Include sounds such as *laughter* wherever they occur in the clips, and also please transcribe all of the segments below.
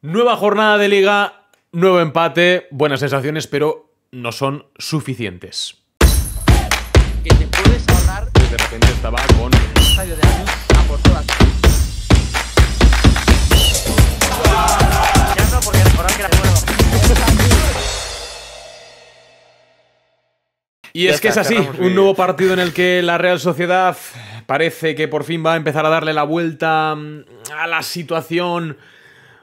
Nueva jornada de liga, nuevo empate, buenas sensaciones, pero no son suficientes. Y es que es así, un nuevo partido en el que la Real Sociedad parece que por fin va a empezar a darle la vuelta mm, a la situación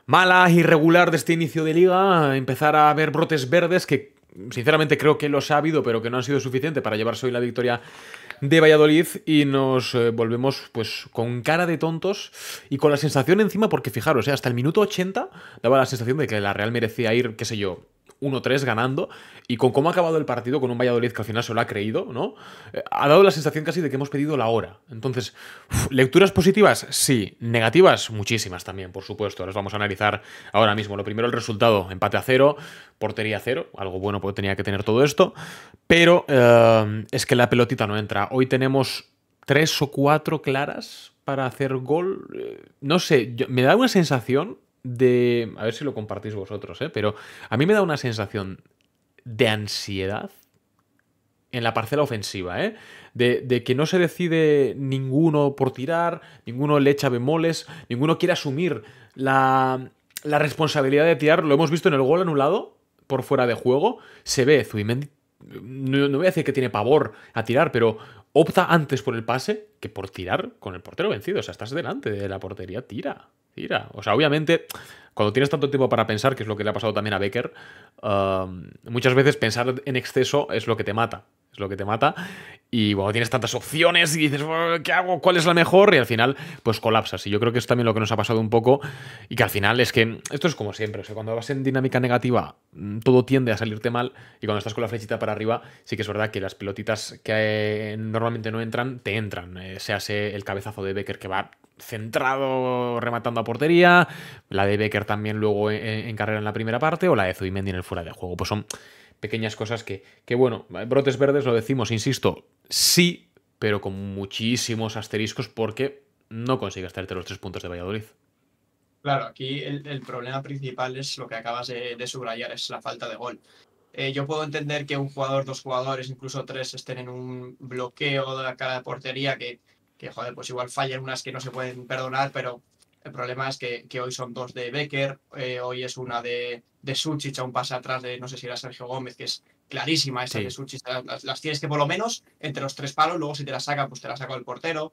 mala, irregular de este inicio de liga, empezar a ver brotes verdes que sinceramente creo que los ha habido, pero que no han sido suficientes para llevarse hoy la victoria de Valladolid y nos eh, volvemos pues con cara de tontos y con la sensación encima porque fijaros, eh, hasta el minuto 80 daba la sensación de que la Real merecía ir, qué sé yo, 1-3 ganando y con cómo ha acabado el partido, con un Valladolid que al final se lo ha creído, ¿no? Eh, ha dado la sensación casi de que hemos pedido la hora. Entonces, lecturas positivas, sí, negativas, muchísimas también, por supuesto. Las vamos a analizar ahora mismo. Lo primero, el resultado, empate a cero, portería a cero, algo bueno porque tenía que tener todo esto, pero eh, es que la pelotita no entra. Hoy tenemos tres o cuatro claras para hacer gol. Eh, no sé, me da una sensación de... A ver si lo compartís vosotros, ¿eh? Pero a mí me da una sensación de ansiedad en la parcela ofensiva, ¿eh? De, que no se decide ninguno por tirar, ninguno le echa bemoles, ninguno quiere asumir la, responsabilidad de tirar. Lo hemos visto en el gol anulado, por fuera de juego. Se ve, Zubimendi, no, no voy a decir que tiene pavor a tirar, pero opta antes por el pase que por tirar con el portero vencido. O sea, estás delante de la portería, tira o sea, obviamente, cuando tienes tanto tiempo para pensar, que es lo que le ha pasado también a Becker, muchas veces pensar en exceso es lo que te mata. Es lo que te mata. Y cuando tienes tantas opciones y dices, ¿qué hago? ¿Cuál es la mejor? Y al final, pues colapsas. Y yo creo que es también lo que nos ha pasado un poco. Y que al final es que esto es como siempre. O sea, cuando vas en dinámica negativa, mm, todo tiende a salirte mal. Y cuando estás con la flechita para arriba, sí que es verdad que las pelotitas que eh, normalmente no entran, te entran. Eh, se hace el cabezazo de Becker que va centrado rematando a portería, la de Becker también luego eh, eh, en, carrera en la primera parte, o la de Zubimendi en el fuera de juego. Pues son pequeñas cosas que, que, bueno, brotes verdes lo decimos, insisto, sí, pero con muchísimos asteriscos porque no consigues traerte los tres puntos de Valladolid. Claro, aquí el, problema principal es lo que acabas de, subrayar, es la falta de gol. Eh, yo puedo entender que un jugador, dos jugadores, incluso tres estén en un bloqueo de la cara de portería que joder, pues igual fallan unas que no se pueden perdonar, pero el problema es que, hoy son dos de Becker, eh, hoy es una de, de Suchich, a un pase atrás de, no sé si era Sergio Gómez, que es clarísima esa de Suchich, las, tienes que por lo menos entre los tres palos, luego si te la saca, pues te la saca el portero.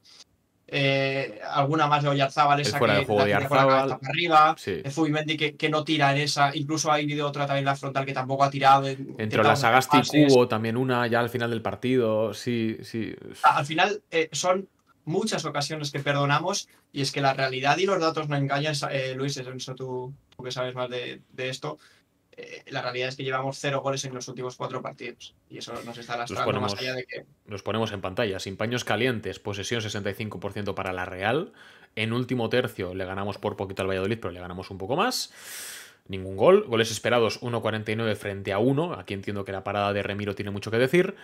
Eh, alguna más de Oyarzábal, esa fuera que juego de arriba, eh, que, no tira en esa, incluso ha habido otra también la frontal que tampoco ha tirado. Entre las Sagasti hubo también una ya al final del partido, sí, sí. Al final son muchas ocasiones que perdonamos y es que la realidad y los datos no engañan. Eh, Luis, eso tú, tú, sabes más de, esto. Eh, la realidad es que llevamos cero goles en los últimos cuatro partidos y eso nos está lastrando más allá de que... Nos ponemos en pantalla, sin paños calientes, posesión 65% para la Real. En último tercio le ganamos por poquito al Valladolid, pero le ganamos un poco más ningún gol. Goles esperados 1.49 frente a 1. Aquí entiendo que la parada de Remiro tiene mucho que decir.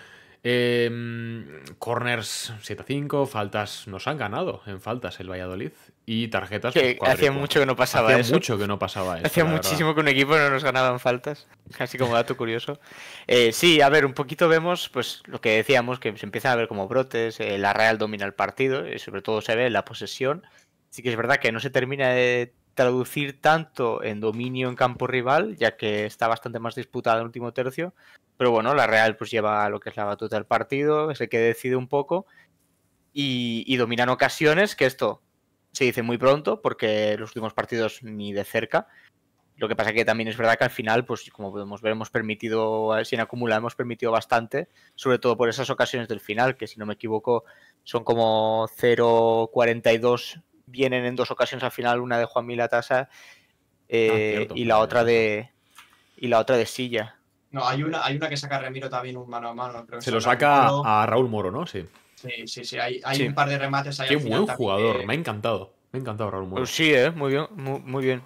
Em, corners 7-5, faltas nos han ganado en faltas el Valladolid y tarjetas. Que pues, hacía mucho que no pasaba eso. mucho que no pasaba Hacía muchísimo que un equipo no nos ganaba en faltas, así como dato curioso. Eh, sí, a ver, un poquito vemos pues lo que decíamos, que se empieza a ver como brotes, eh, la Real domina el partido y eh, sobre todo se ve la posesión. Sí que es verdad que no se termina de traducir tanto en dominio en campo rival, ya que está bastante más disputada el último tercio. Pero bueno, la Real pues lleva lo que es la batuta del partido, es el que decide un poco y, dominan ocasiones, que esto se dice muy pronto porque los últimos partidos ni de cerca. Lo que pasa que también es verdad que al final, pues como podemos ver, hemos permitido, sin acumular, hemos permitido bastante, sobre todo por esas ocasiones del final, que si no me equivoco son como 0.42 vienen en dos ocasiones al final, una de Juan Milatasa ah, eh, y la otra de y la otra de Silla. No, hay una, hay una que saca a Ramiro también un mano a mano. Se lo saca a Raúl Moro, ¿no? Sí. Sí, sí, Hay, un par de remates ahí. Qué buen jugador, eh. me ha encantado. Me ha encantado Raúl Moro. Pues sí, ¿eh? muy bien, muy, bien.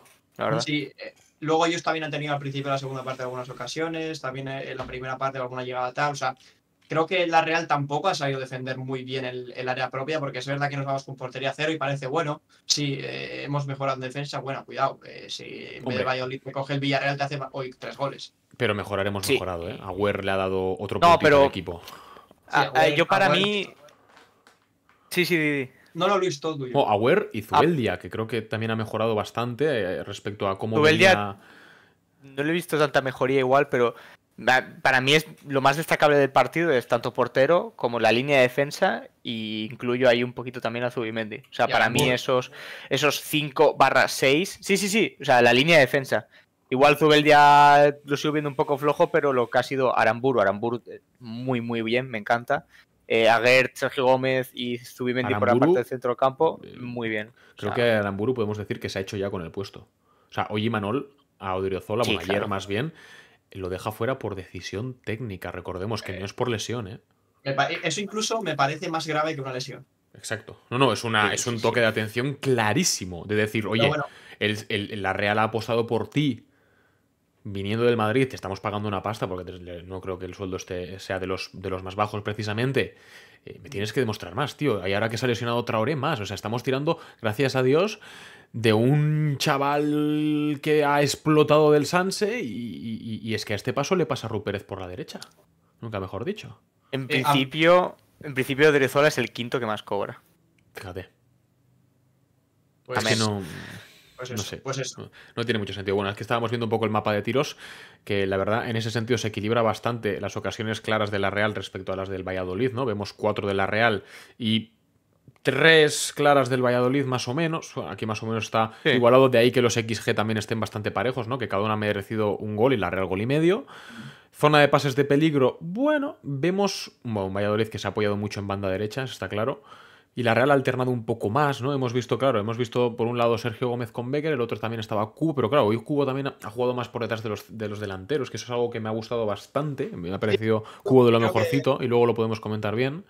Sí, eh, luego ellos también han tenido al principio la segunda parte de algunas ocasiones, también eh, en la primera parte de alguna llegada tal. O Creo que la Real tampoco ha sabido defender muy bien el, área propia, porque es verdad que nos vamos con portería cero y parece bueno. Si eh, hemos mejorado en defensa. Bueno, cuidado. Eh, si en coge el Villarreal, te hace hoy tres goles. Pero mejoraremos mejorado, ¿eh? Agüer le ha dado otro no, pero... al equipo. yo para mí. Sí, sí, Didi. No, lo Luis, todo oh, Agüer y ah. Zubeldia, que creo que también ha mejorado bastante eh, respecto a cómo. Zubeldia. No le he visto tanta mejoría igual, pero para mí es lo más destacable del partido es tanto portero como la línea de defensa y incluyo ahí un poquito también a Zubimendi. O sea, para mí esos, esos 5 barra 6, sí, sí, sí, o sea, la línea de defensa. Igual Zubel ya lo sigo viendo un poco flojo, pero lo que ha sido Aramburu, Aramburu eh, muy, muy bien, me encanta. Eh, Aguert, Sergio Gómez y Zubimendi por la parte del centro campo, eh, muy bien. Creo que Aramburu podemos decir que se ha hecho ya con el puesto. O sea, hoy Manol a Odriozola, ayer más bien, lo deja fuera por decisión técnica. Recordemos que eh, no es por lesión, ¿eh? eh, Eso incluso me parece más grave que una lesión. Exacto. No, no, es, una, es un toque de atención clarísimo. De decir, oye, la Real ha apostado por ti. Viniendo del Madrid, te estamos pagando una pasta porque no creo que el sueldo sea de los, de los más bajos precisamente. me tienes que demostrar más, tío. Y ahora que se ha lesionado otra hora más. O sea, estamos tirando, gracias a Dios, de un chaval que ha explotado del Sanse y, es que a este paso le pasa Pérez por la derecha. Nunca mejor dicho. En eh, principio, ah. en principio es el quinto que más cobra. Fíjate. Pues no, pues sé. Pues no, tiene mucho sentido. Bueno, es que estábamos viendo un poco el mapa de tiros, que la verdad en ese sentido se equilibra bastante las ocasiones claras de la Real respecto a las del Valladolid, ¿no? Vemos cuatro de la Real y tres claras del Valladolid, más o menos. Aquí más o menos está igualado. De ahí que los XG también estén bastante parejos, ¿no? Que cada una ha merecido un gol y la Real gol y medio. Zona de pases de peligro. Bueno, vemos un Valladolid que se ha apoyado mucho en banda derecha, está claro. Y la Real ha alternado un poco más, ¿no? Hemos visto, claro, hemos visto por un lado Sergio Gómez con Becker, el otro también estaba Cubo, pero claro, hoy Cubo también ha jugado más por detrás de los, de los delanteros, que eso es algo que me ha gustado bastante. Me ha parecido Cubo de lo mejorcito y luego lo podemos comentar bien.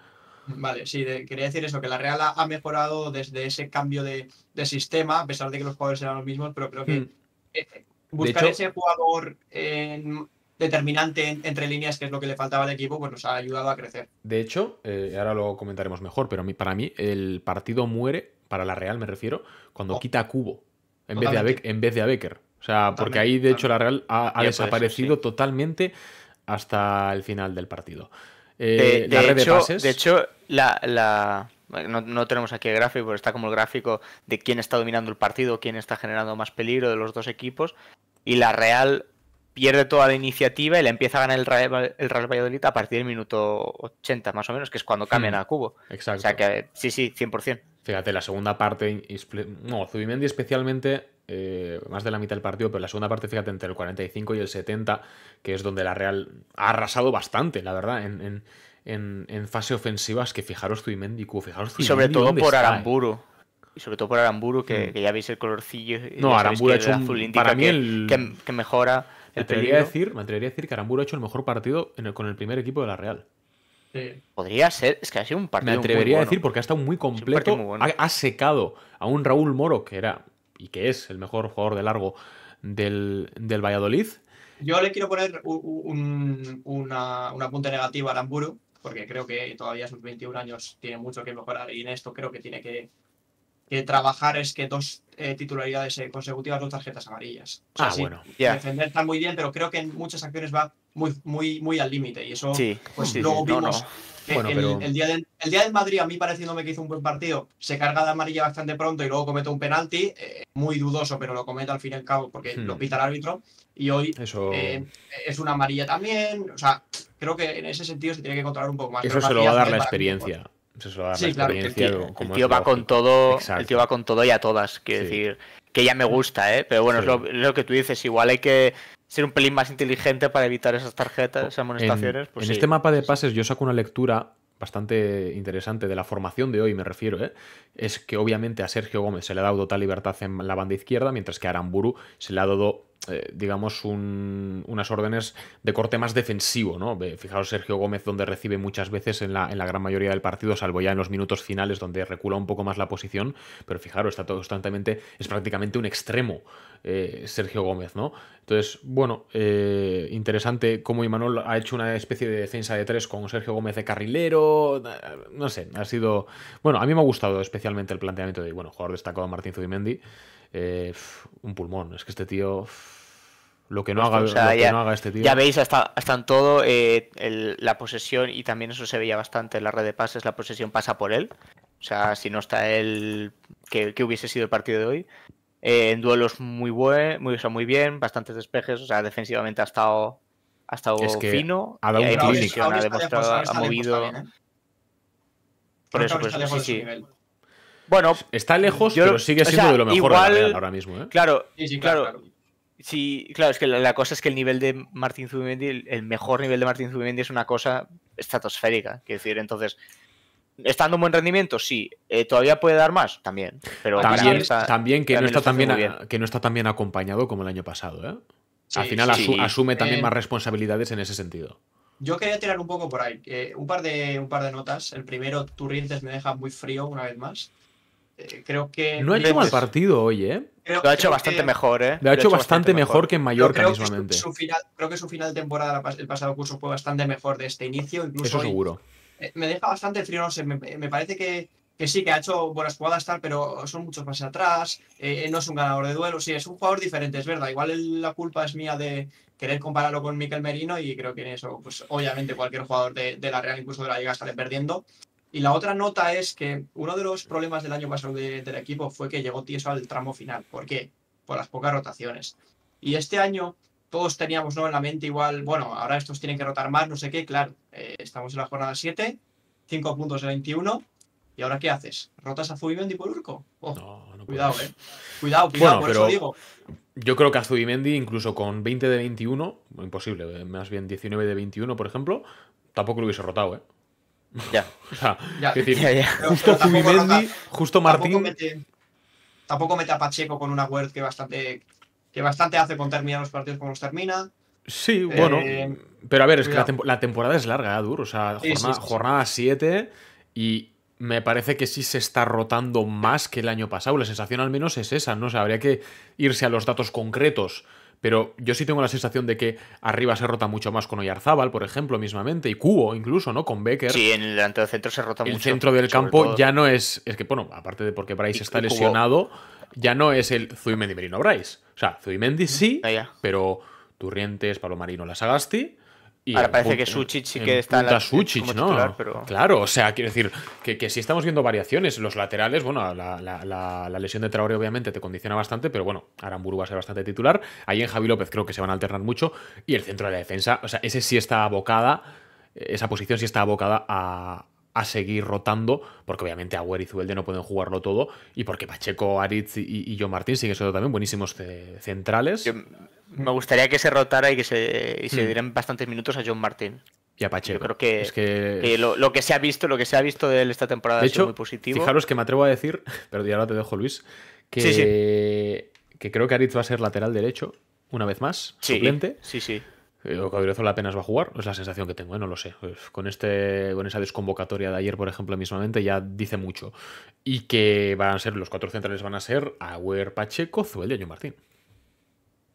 Vale, sí, quería decir eso, que la Real ha mejorado desde ese cambio de, sistema, a pesar de que los jugadores eran los mismos, pero creo que hmm. eh, eh, buscar ese jugador determinante entre líneas, que es lo que le faltaba al equipo, pues nos ha ayudado a crecer. De hecho, eh, ahora lo comentaremos mejor, pero para mí el partido muere, para la Real me refiero, cuando oh. quita a Cubo en vez, de a en vez, de a Becker. O sea, porque ahí de hecho la Real ha, desaparecido totalmente hasta el final del partido. Eh, de, hecho, la, No, tenemos aquí el gráfico, pero está como el gráfico de quién está dominando el partido, quién está generando más peligro de los dos equipos. Y la Real pierde toda la iniciativa y la empieza a ganar el Real, Valladolid a partir del minuto 80, más o menos, que es cuando cambian hmm. a Cubo. Exacto. O sea que sí, sí, 100%. Fíjate, la segunda parte, no, Zubimendi especialmente eh, más de la mitad del partido, pero la segunda parte, fíjate, entre el 45 y el 70, que es donde la Real ha arrasado bastante, la verdad, en, fase ofensiva, es que fijaros tú fijaros Y sobre todo por eh? Aramburu. y sobre todo por Aramburu, que, hmm. ya veis el colorcillo. No, Aramburu ha hecho para mí que, el... que, mejora me atrevería, a decir, me decir que Aramburu ha hecho el mejor partido con el primer equipo de la Real. Podría ser, es que ha sido un partido. Me atrevería a decir porque ha estado muy completo. ha, secado a un Raúl Moro que era y que es el mejor jugador de largo del, Valladolid. Yo le quiero poner un, una, una, punta negativa a Aramburu, porque creo que todavía sus 21 años tiene mucho que mejorar y en esto creo que tiene que, trabajar es que dos eh, titularidades eh, consecutivas, dos tarjetas amarillas. ah, bueno. Defender está muy bien, pero creo que en muchas acciones va muy, muy, muy al límite. Y eso pues luego vimos. No, no. el, día del, el, día Madrid, a mí pareciéndome que hizo un buen partido, se carga de amarilla bastante pronto y luego comete un penalti, eh, muy dudoso, pero lo comete al fin y al cabo porque hmm. lo pita el árbitro. Y hoy eh, es una amarilla también. O sea, creo que en ese sentido se tiene que controlar un poco más. Eso se lo va a dar la experiencia. Eso se lo va a dar la experiencia. El tío, va con todo, el tío va con todo y a todas. Quiero decir, que ya me gusta, ¿eh? Pero bueno, es, lo, que tú dices, igual hay que ser un pelín más inteligente para evitar esas tarjetas, esas amonestaciones. Pues en, este mapa de pases yo saco una lectura bastante interesante de la formación de hoy, me refiero, ¿eh? es que obviamente a Sergio Gómez se le ha dado total libertad en la banda izquierda, mientras que a Aramburu se le ha dado eh, digamos, unas órdenes de corte más defensivo, ¿no? Fijaros Sergio Gómez donde recibe muchas veces en la, en la, gran mayoría del partido, salvo ya en los minutos finales donde recula un poco más la posición, pero fijaros, está todo constantemente, es prácticamente un extremo eh, Sergio Gómez, ¿no? Entonces, bueno, eh, interesante cómo Imanol ha hecho una especie de defensa de tres con Sergio Gómez de carrilero, no sé, ha sido, bueno, a mí me ha gustado especialmente el planteamiento de, bueno, jugador destacado Martín Zubimendi, eh, un pulmón. Es que este tío lo que no haga, lo que no haga este tío. Ya veis, hasta, en todo, eh, la posesión, y también eso se veía bastante en la red de pases, la posesión pasa por él. O sea, si no está él, que, hubiese sido el partido de hoy. Eh, en duelos muy, buen, muy, muy bien, bastantes despejes, o sea, defensivamente ha estado, ha estado fino. Ha dado ha demostrado, ha movido. Por eso, sí, sí. Bueno, está lejos, pero sigue siendo de lo mejor ahora mismo. ¿eh? Claro, claro, claro, es que la, cosa es que el nivel de Martín Zubimendi, el, mejor nivel de Martín Zubimendi es una cosa estratosférica. Quiero decir, entonces, ¿estando en buen rendimiento? Sí. Eh, ¿Todavía puede dar más? También. Pero también, que, no está tan bien, que no está acompañado como el año pasado. ¿eh? Al final asume también eh, más responsabilidades en ese sentido. Yo quería tirar un poco por ahí. un, par de, un par de notas. El primero, Turrientes me deja muy frío una vez más. Eh, creo que. No ha hecho mal partido hoy, ¿eh? lo ha hecho bastante mejor, ¿eh? Lo ha hecho, bastante, mejor, que en Mallorca creo su, final, creo que su final de temporada, el pasado curso, fue bastante mejor de este inicio. Incluso Eso seguro. me deja bastante frío, no sé. Me, parece que, que, sí, que ha hecho buenas jugadas, tal, pero son muchos pases atrás. Eh, no es un ganador de duelo. Sí, es un jugador diferente, es verdad. Igual la culpa es mía de, querer compararlo con Miquel Merino y creo que en eso, pues obviamente cualquier jugador de, la Real, incluso de la Liga, estaré perdiendo. Y la otra nota es que uno de los problemas del año pasado del equipo fue que llegó tieso al tramo final. ¿Por qué? Por las pocas rotaciones. Y este año todos teníamos ¿no? en la mente igual, bueno, ahora estos tienen que rotar más, no sé qué, claro, eh, estamos en la jornada 7, 5 puntos de 21, ¿y ahora qué haces? ¿Rotas a Zubimendi por Urco? Oh, no, cuidado, eh. Cuidado, cuidado, por pero... eso digo. Yo creo que a Zubimendi, incluso con 20 de 21, imposible, más bien 19 de 21, por ejemplo, tampoco lo hubiese rotado, ¿eh? Ya. justo justo Martín. Tampoco mete, a Pacheco con una Word que bastante, que bastante hace con terminar los partidos como los termina. Sí, bueno. Eh, pero a ver, es que la, temporada es larga, duro O sea, jornada, jornada 7 y me parece que sí se está rotando más que el año pasado. La sensación al menos es esa, ¿no? O sea, habría que irse a los datos concretos. Pero yo sí tengo la sensación de que arriba se rota mucho más con Oyarzábal, por ejemplo, mismamente, y Cubo incluso, ¿no? Con Becker. Sí, en el centro se rota mucho. El centro del campo ya no es. Es que, bueno, aparte de porque Bryce está lesionado, ya no es el Zubimendi Merino Bryce. O sea, Zubimendi sí, ah, pero Turrientes, Pablo Marino, Lasagasti Ahora parece que Suchich sí que está en la Suchich, ¿no? Claro, o sea, quiero decir que, que sí estamos viendo variaciones. Los laterales, bueno, la, la, la, lesión de Traoré obviamente te condiciona bastante, pero bueno, Aramburu va a ser bastante titular. Ahí en Javi López creo que se van a alternar mucho. Y el centro de la defensa, o sea, ese sí está abocada, esa posición sí está abocada a, a seguir rotando, porque obviamente Agüer y Zuelde no pueden jugarlo todo, y porque Pacheco, Aritz y, y John Martín siguen siendo también buenísimos centrales me gustaría que se rotara y que se, hmm. dieran bastantes minutos a John Martín. Y a Pacheco. Yo creo que, lo, que se ha visto, lo que se ha visto de él esta temporada ha sido muy positivo. Fijaros que me atrevo a decir, *laughs* pero ya ahora te dejo, Luis, que, creo que Aritz va a ser lateral derecho, una vez más, sí, suplente. Sí, sí. Eh, la apenas va a jugar, es la sensación que tengo, eh, no lo sé. con, este, con esa desconvocatoria de ayer, por ejemplo, mismamente, ya dice mucho. Y que van a ser, los cuatro centrales van a ser Auer, Pacheco, Zuel y John Martín.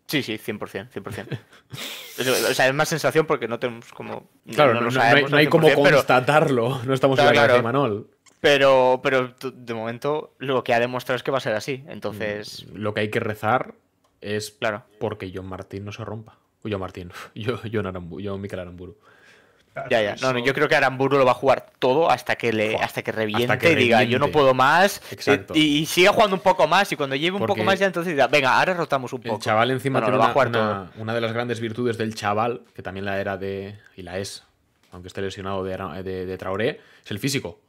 Sí, sí, 100%, 100%. *laughs* o sea, es más sensación porque no tenemos como... Claro, no, hay, como constatarlo, *laughs* no estamos hablando de Manol. Pero, pero de momento lo que ha demostrado es que va a ser así, entonces... Mm, lo que hay que rezar es claro. porque John Martín no se rompa. O John Martín, *laughs* yo, yo Arambu, John Miquel Aramburu. Ya, ya. No, yo creo que Aramburu lo va a jugar todo hasta que le, hasta que reviente, y diga, yo no puedo más. Y, sigue siga jugando un poco más. Y cuando lleve un poco más, ya entonces diga, venga, ahora rotamos un poco. El chaval encima tiene una, de las grandes virtudes del chaval, que también la era de. y la es, aunque esté lesionado de, Traoré, es el físico.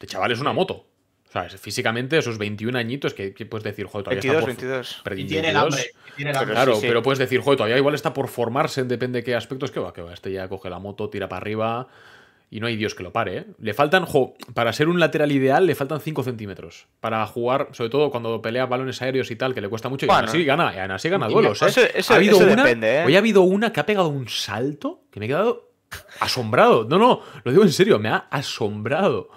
el chaval es una moto. O sea, Físicamente, esos 21 añitos que, puedes decir, joder, todavía está y tiene el hambre. claro, pero puedes decir, joder, todavía igual está por formarse depende de qué aspectos. Que va, que va. Este ya coge la moto, tira para arriba y no hay Dios que lo pare. ¿eh? Le faltan, jo, para ser un lateral ideal, le faltan 5 centímetros. Para jugar, sobre todo cuando pelea balones aéreos y tal, que le cuesta mucho. y gana, y gana duelos. ¿eh? ha habido una, ¿eh? Hoy ha habido una que ha pegado un salto que me he quedado asombrado. No, no, lo digo en serio, me ha asombrado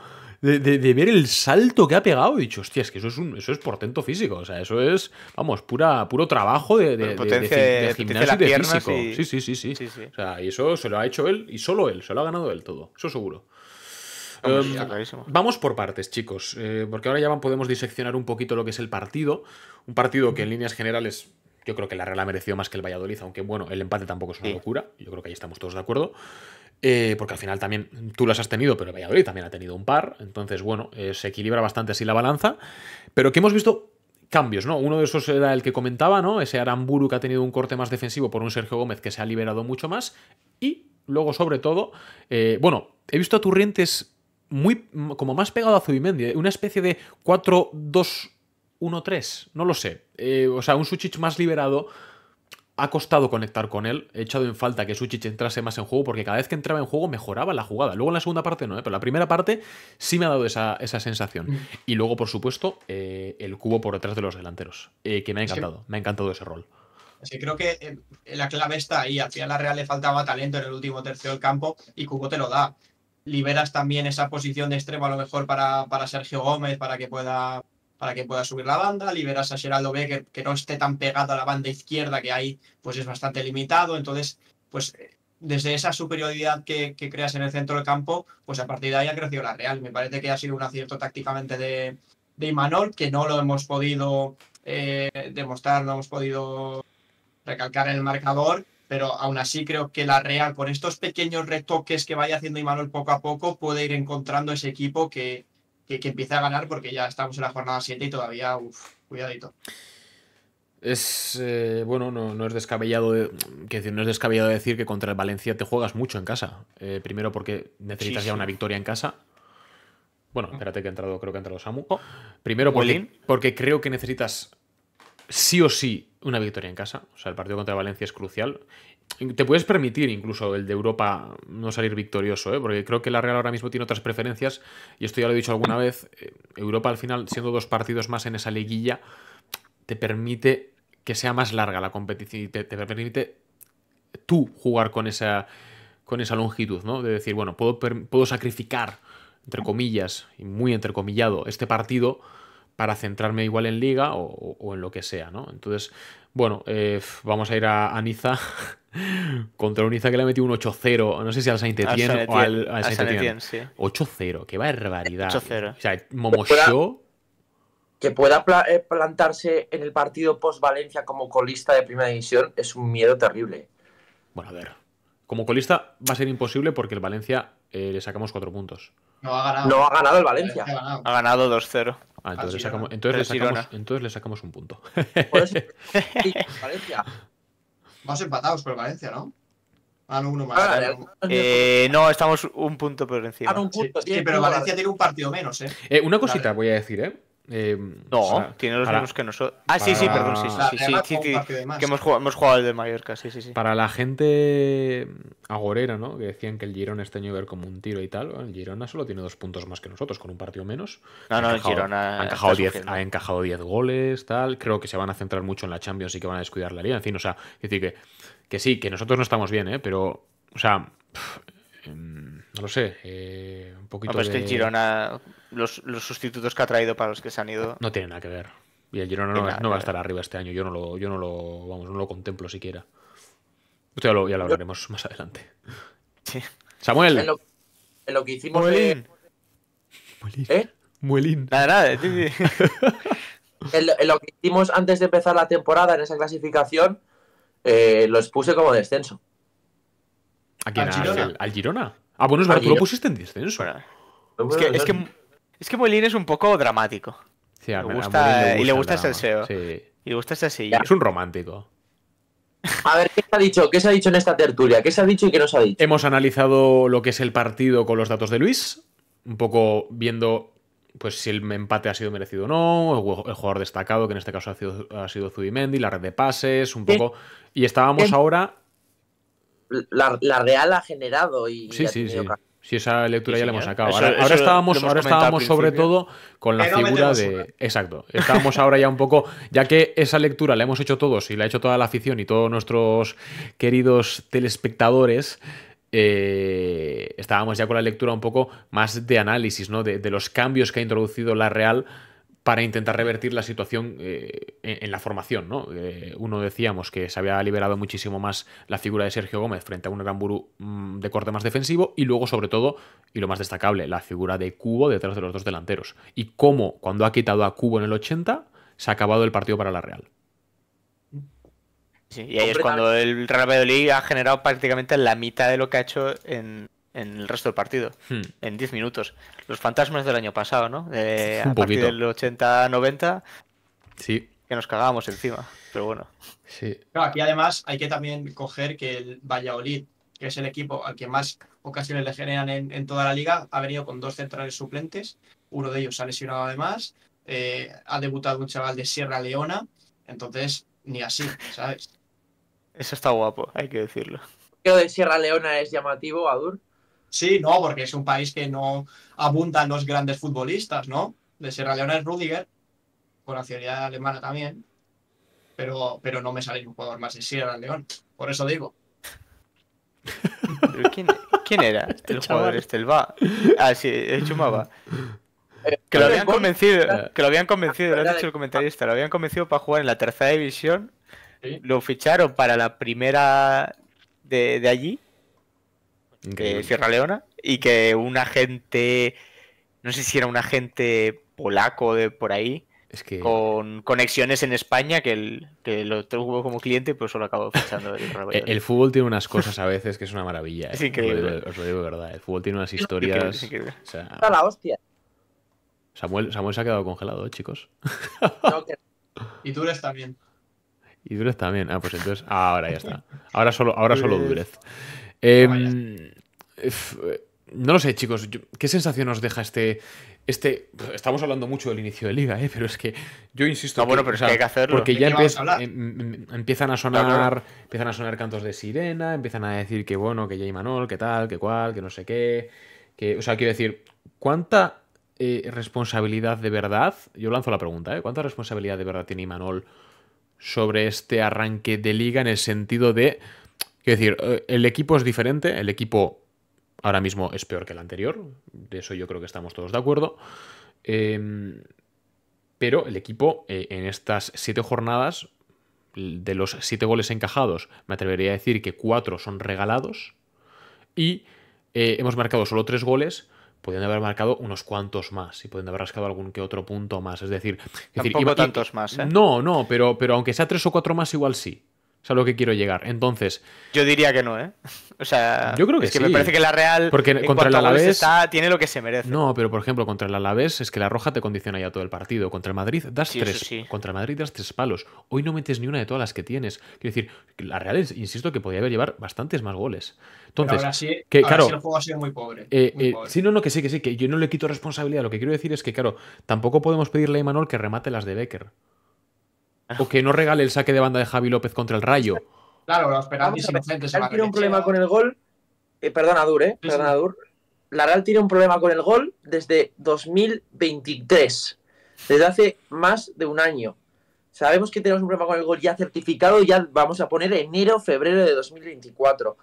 de, ver el salto que ha pegado. He dicho, hostia, es que eso es, un, eso es portento físico. O sea, eso es, vamos, pura, puro trabajo de, de gimnasio físico. Sí, sí, sí, sí, O sea, y eso se lo ha hecho él y solo él, se lo ha ganado él todo. Eso seguro. Em, vamos por partes, chicos, eh, porque ahora ya podemos diseccionar un poquito lo que es el partido. Un partido que en líneas generales yo creo que la Real ha merecido más que el Valladolid, aunque bueno, el empate tampoco es una locura. Yo creo que ahí estamos todos de acuerdo. Eh, porque al final también tú las has tenido, pero el Valladolid también ha tenido un par. Entonces, bueno, eh, se equilibra bastante así la balanza. Pero que hemos visto cambios, ¿no? Uno de esos era el que comentaba, ¿no? Ese Aramburu que ha tenido un corte más defensivo por un Sergio Gómez que se ha liberado mucho más. Y luego, sobre todo, eh, bueno, he visto a Turrientes muy como más pegado a Zubimendi, una especie de 4-2 1-3, no lo sé. Eh, o sea, un Suchich más liberado ha costado conectar con él. He echado en falta que Suchich entrase más en juego porque cada vez que entraba en juego mejoraba la jugada. Luego en la segunda parte no, ¿eh? pero la primera parte sí me ha dado esa, sensación. Mm. Y luego, por supuesto, eh, el cubo por detrás de los delanteros, eh, que me ha encantado. Me ha encantado ese rol. creo que la clave está ahí. Al final la Real le faltaba talento en el último tercio del campo y Cubo te lo da. Liberas también esa posición de extremo a lo mejor para, para Sergio Gómez, para que pueda para que pueda subir la banda, liberas a Geraldo Becker que no esté tan pegado a la banda izquierda que ahí pues es bastante limitado, entonces pues eh, desde esa superioridad que, creas en el centro del campo, pues a partir de ahí ha crecido la Real. Me parece que ha sido un acierto tácticamente de, Imanol, que no lo hemos podido eh, demostrar, no hemos podido recalcar en el marcador, pero aún así creo que la Real, con estos pequeños retoques que vaya haciendo Imanol poco a poco, puede ir encontrando ese equipo que, que, empiece a ganar porque ya estamos en la jornada 7 y todavía, uff, cuidadito. Es eh, bueno, no, es descabellado decir, no es descabellado decir que contra el Valencia te juegas mucho en casa. Eh, primero porque necesitas ya una victoria en casa. Bueno, mm. espérate que ha entrado, creo que ha entrado Samu. Oh, primero porque, porque creo que necesitas sí o sí una victoria en casa. O sea, el partido contra Valencia es crucial. Te puedes permitir incluso el de Europa no salir victorioso, ¿eh? porque creo que la Real ahora mismo tiene otras preferencias, y esto ya lo he dicho alguna vez, eh, Europa al final, siendo dos partidos más en esa liguilla, te permite que sea más larga la competición y te, permite tú jugar con esa, con esa longitud, ¿no? De decir, bueno, puedo, puedo sacrificar, entre comillas, y muy entrecomillado, este partido para centrarme igual en liga o, en lo que sea, ¿no? Entonces, bueno, eh, vamos a ir a, Niza *laughs* contra un Niza que le ha metido un 8-0, no sé si al Saint Etienne o al, al Saint Etienne. 8-0, qué barbaridad. 8-0. O sea, Momosho... Que pueda eh, plantarse en el partido post-Valencia como colista de primera división es un miedo terrible. Bueno, a ver. Como colista va a ser imposible porque el Valencia eh, le sacamos cuatro puntos. No ha ganado. el Valencia. Ha ganado, 2-0. Ah, entonces, le sacamos, entonces, le sacamos, un punto. *laughs* Valencia. Vamos empatados por Valencia, ¿no? Ah, no, uno más. Ah, eh, no, estamos un punto por encima. sí, pero Valencia tiene un partido menos, eh, eh una cosita voy a decir, ¿eh? Eh, no, tiene los mismos que nosotros. Ah, sí, sí, perdón, sí, sí, sí, sí, que hemos jugado, el de Mallorca, sí, sí, sí. Para la gente agorera, ¿no? Que decían que el Girona este año ver como un tiro y tal, el Girona solo tiene dos puntos más que nosotros, con un partido menos. No, no, el Girona ha encajado, diez, ha encajado 10 goles, tal, creo que se van a centrar mucho en la Champions y que van a descuidar la Liga, en fin, o sea, decir que, que sí, que nosotros no estamos bien, ¿eh? Pero, o sea... Em, no lo sé, eh, un poquito. No, pero es que el Girona los, sustitutos que ha traído para los que se han ido. No tiene nada que ver. Y el Girona no, va a estar arriba este año. Yo no lo, yo no lo, vamos, no lo contemplo siquiera. Esto ya lo, hablaremos más adelante. Samuel. En lo, que hicimos. Muelín. ¿Eh? Muelín. Nada, nada. *laughs* en, lo, que hicimos antes de empezar la temporada en esa clasificación, eh, los puse como descenso. ¿A quién? ¿Al, Girona? Ah, bueno, es verdad, tú lo pusiste en descenso. es que es que Molina es un poco dramático. y le gusta ese SEO. Y le gusta ese sí. Es un romántico. A ver, ¿qué se ha dicho? se ha dicho en esta tertulia? ¿Qué se ha dicho y qué no se ha dicho? Hemos analizado lo que es el partido con los datos de Luis, un poco viendo pues si el empate ha sido merecido o no, el jugador destacado, que en este caso ha sido, ha sido la red de pases, un poco. Y estábamos ahora. La, Real ha generado y. ha sí, sí. Si esa lectura ya la hemos sacado. ahora, estábamos, ahora estábamos sobre todo con la figura de. Exacto. Estábamos ahora ya un poco. Ya que esa lectura la hemos hecho todos y la ha hecho toda la afición y todos nuestros queridos telespectadores. Eh, estábamos ya con la lectura un poco más de análisis, ¿no? De, de los cambios que ha introducido la Real para intentar revertir la situación eh, en, la formación. ¿no? Eh, uno decíamos que se había liberado muchísimo más la figura de Sergio Gómez frente a un Gran mm, de corte más defensivo y luego, sobre todo, y lo más destacable, la figura de Cubo detrás de los dos delanteros. Y cómo, cuando ha quitado a Cubo en el 80, se ha acabado el partido para la Real. Sí, y ahí es cuando el Real ha generado prácticamente la mitad de lo que ha hecho en, en el resto del partido, hmm. en 10 minutos. Los fantasmas del año pasado, ¿no? *laughs* a partir del 80-90, sí. que nos cagábamos encima, pero bueno. Sí. aquí además hay que también coger que el Valladolid, que es el equipo al que más ocasiones le generan en, toda la liga, ha venido con dos centrales suplentes, uno de ellos ha lesionado además, eh, ha debutado un chaval de Sierra Leona, entonces ni así, ¿sabes? Eso está guapo, hay que decirlo. Creo de Sierra Leona es llamativo, Adur. Sí, no, porque es un país que no abundan los grandes futbolistas, ¿no? De Sierra Leona es Rudiger, con nacionalidad alemana también, pero, pero no me sale un jugador más de Sierra León, por eso digo. quién, era *laughs* este el jugador este? Ah, sí, el Chumaba. Eh, que lo habían convencido, ah. que lo habían convencido, lo ha dicho el comentarista, lo habían convencido para jugar en la tercera división. Lo ficharon para la primera de allí de Sierra Leona y que un agente, no sé si era un agente polaco de por ahí, con conexiones en España que, el, lo tuvo como cliente, pues solo acabo fichando. El, *laughs* e-, fútbol tiene unas cosas a veces que es una maravilla. Es eh, increíble. Os lo, digo de verdad. El fútbol tiene unas historias. Es la hostia. Samuel, Samuel se ha quedado congelado, eh, chicos. *laughs* Y Durez también. Y Durez también. Ah, pues entonces. ahora ya está. Ahora solo, ahora solo Durez. Eh, em, no lo sé, chicos. ¿Qué sensación nos deja este, este, estamos hablando mucho del inicio de liga, eh, pero es que yo insisto. hay que hacerlo. Porque ya em, em, empiezan a sonar, empiezan a sonar cantos de sirena, empiezan a decir que bueno, que ya Manol, que tal, que cual, que no sé qué, que, o sea, quiero decir, ¿cuánta eh, responsabilidad de verdad? Yo lanzo la pregunta, ¿eh? ¿Cuánta responsabilidad de verdad tiene Imanol sobre este arranque de liga en el sentido de, quiero decir, eh, el equipo es diferente, el equipo ahora mismo es peor que el anterior, de eso yo creo que estamos todos de acuerdo. Em, pero el equipo eh, en estas siete jornadas, de los siete goles encajados, me atrevería a decir que cuatro son regalados y eh, hemos marcado solo tres goles. Pudiendo haber marcado unos cuantos más y pueden haber rascado algún que otro punto más. Es decir, tantos más. ¿eh? No, no, pero, pero aunque sea tres o cuatro más, igual sí. Es a lo que quiero llegar. Entonces. Yo diría que no, ¿eh? *laughs* O sea. Yo creo que es que me parece que la Real. Porque contra el Alavés. Está, tiene lo que se merece. No, pero por ejemplo, contra el Alavés es que la Roja te condiciona ya todo el partido. Contra el Madrid das tres. Contra el Madrid das tres palos. Hoy no metes ni una de todas las que tienes. Quiero decir, la Real, insisto, que podría haber llevar bastantes más goles. Entonces. Pero ahora sí, claro, sí el juego ha sido muy eh, eh, pobre. Sí, no, no, que sí, que sí, que yo no le quito responsabilidad. Lo que quiero decir es que, claro, tampoco podemos pedirle a Imanol que remate las de Becker. O que no regale el saque de banda de Javi López contra el Rayo. Claro, lo has inocentes. La Real tiene un problema con el gol. Eh, perdona, ¿eh? La Real tiene un problema con el gol desde 2023. Desde hace más de un año. Sabemos que tenemos un problema con el gol ya certificado y ya vamos a poner enero, febrero de 2024.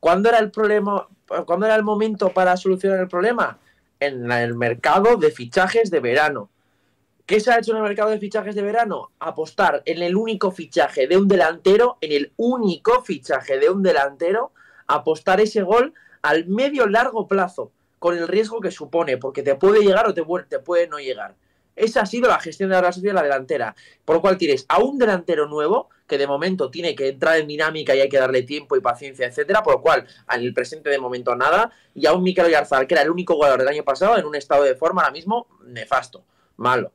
¿Cuándo era el problema? ¿Cuándo era el momento para solucionar el problema? En el mercado de fichajes de verano. ¿Qué se ha hecho en el mercado de fichajes de verano? Apostar en el único fichaje de un delantero, en el único fichaje de un delantero, apostar ese gol al medio largo plazo, con el riesgo que supone, porque te puede llegar o te, puede no llegar. Esa ha sido la gestión de la de la delantera. Por lo cual tienes a un delantero nuevo, que de momento tiene que entrar en dinámica y hay que darle tiempo y paciencia, etcétera, por lo cual en el presente de momento nada, y a un Mikel Oyarzabal, que era el único jugador del año pasado, en un estado de forma ahora mismo nefasto, malo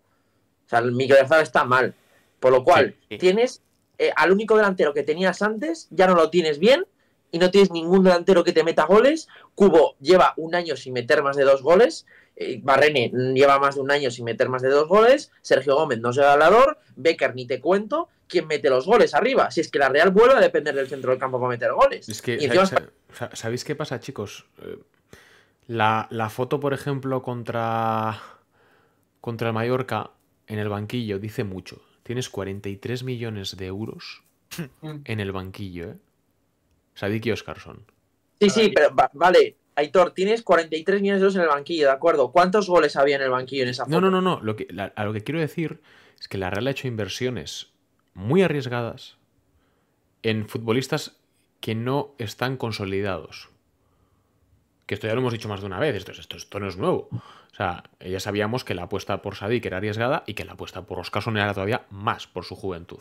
sea, el está mal. Por lo cual, tienes eh, al único delantero que tenías antes, ya no lo tienes bien y no tienes ningún delantero que te meta goles. Cubo lleva un año sin meter más de dos goles. Eh, Barrene lleva más de un año sin meter más de dos goles. Sergio Gómez no es hablador. Becker ni te cuento. ¿Quién mete los goles arriba? Si es que la Real vuelve a depender del centro del campo para meter goles. Es que, ¿sabéis qué pasa, chicos? Eh, la, foto, por ejemplo, contra, contra Mallorca en el banquillo dice mucho. Tienes 43 millones de euros *laughs* en el banquillo, ¿eh? Sadiki y Oscarson. Sí, sí, pero vale. Aitor, tienes 43 millones de euros en el banquillo, ¿de acuerdo? ¿Cuántos goles había en el banquillo en esa No, no, no, no. a lo que quiero decir es que la Real ha hecho inversiones muy arriesgadas en futbolistas que no están consolidados que esto ya lo hemos dicho más de una vez, esto, no es nuevo. O sea, ya sabíamos que la apuesta por Sadik era arriesgada y que la apuesta por Oscarson era todavía más por su juventud.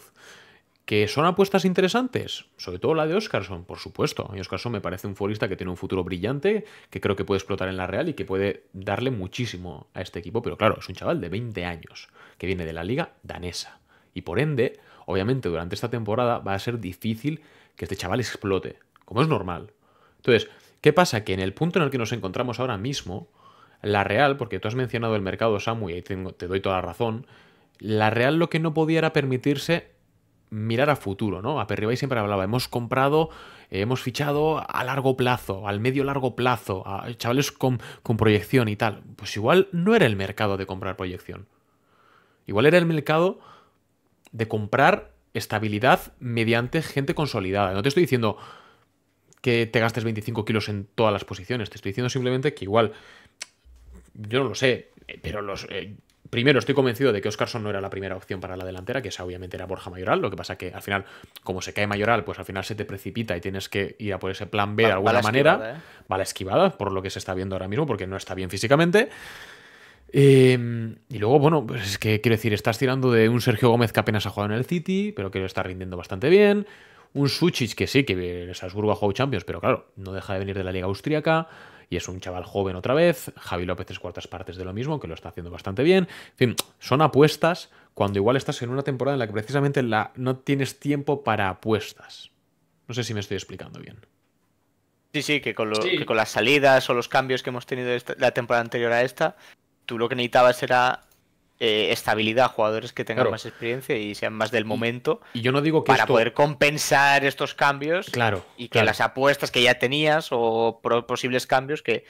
¿Que son apuestas interesantes? Sobre todo la de Oscarson, por supuesto. Y Oscarson me parece un futbolista que tiene un futuro brillante, que creo que puede explotar en la Real y que puede darle muchísimo a este equipo. Pero claro, es un chaval de 20 años, que viene de la liga danesa. Y por ende, obviamente durante esta temporada va a ser difícil que este chaval explote, como es normal. Entonces, ¿Qué pasa? Que en el punto en el que nos encontramos ahora mismo, la Real, porque tú has mencionado el mercado Samu y ahí te doy toda la razón, la Real lo que no podía era permitirse mirar a futuro, ¿no? A Perribay siempre hablaba, hemos comprado, eh, hemos fichado a largo plazo, al medio largo plazo, a chavales con proyección y tal. Pues igual no era el mercado de comprar proyección. Igual era el mercado de comprar estabilidad mediante gente consolidada. No te estoy diciendo, que te gastes 25 kilos en todas las posiciones. Te estoy diciendo simplemente que igual, yo no lo sé, pero los... Eh, primero, estoy convencido de que Oscarson no era la primera opción para la delantera, que esa obviamente era Borja Mayoral. Lo que pasa que al final, como se cae Mayoral, pues al final se te precipita y tienes que ir a por ese plan B de alguna manera. ¿eh? vale esquivada, por lo que se está viendo ahora mismo, porque no está bien físicamente. Em, y luego, bueno, pues es que quiero decir, estás tirando de un Sergio Gómez que apenas ha jugado en el City, pero que lo está rindiendo bastante bien. Un Suchich que sí, que en Salzburgo ha jugado Champions, pero claro, no deja de venir de la Liga Austriaca y es un chaval joven otra vez. Javi López, tres cuartas partes de lo mismo, que lo está haciendo bastante bien. En fin, son apuestas cuando igual estás en una temporada en la que precisamente la, no tienes tiempo para apuestas. No sé si me estoy explicando bien. Sí, sí que, con las salidas o los cambios que hemos tenido la temporada anterior a esta, tú lo que necesitabas era eh, estabilidad jugadores que tengan más experiencia y sean más del momento. Y, yo no digo que para poder compensar estos cambios claro, y que las apuestas que ya tenías o posibles cambios que,